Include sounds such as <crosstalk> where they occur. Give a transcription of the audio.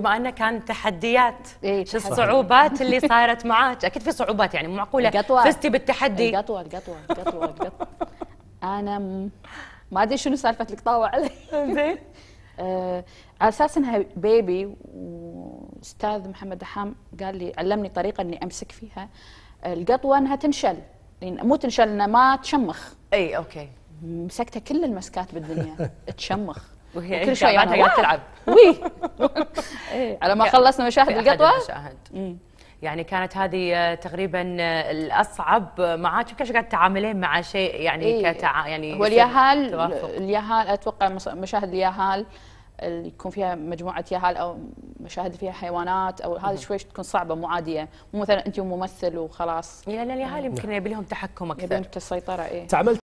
بما انه كان تحديات إيه شو الصعوبات اللي <laughs> صارت معك اكيد في صعوبات يعني مو معقوله فزتي بالتحدي القطوه القطوه القطوه القطوه انا م... ما ادري شنو سالفه القطاوه علي <laughs> زين على آه، اساس انها بيبي واستاذ محمد دحام قال لي علمني طريقه اني امسك فيها القطوه انها تنشل مو تنشل انها ما تشمخ اي اوكي مسكتها كل المسكات بالدنيا <laughs> تشمخ وهي كل شوي قاعده تلعب وي على ما خلصنا مشاهد القطوه مشاهد يعني كانت هذه آه، تقريبا آه، الاصعب معاك كيف قاعد تتعاملين مع شيء يعني إيه كتع... يعني هو اليهال اليهال اتوقع مشاهد اليهال اللي يكون فيها مجموعه يهال او مشاهد فيها حيوانات او هذه شوي تكون صعبه مو عاديه مو مثلا انت ممثل وخلاص يعني الياهال اليهال نعم. يمكن يبي لهم تحكم اكثر يبي لهم السيطره اي تعاملت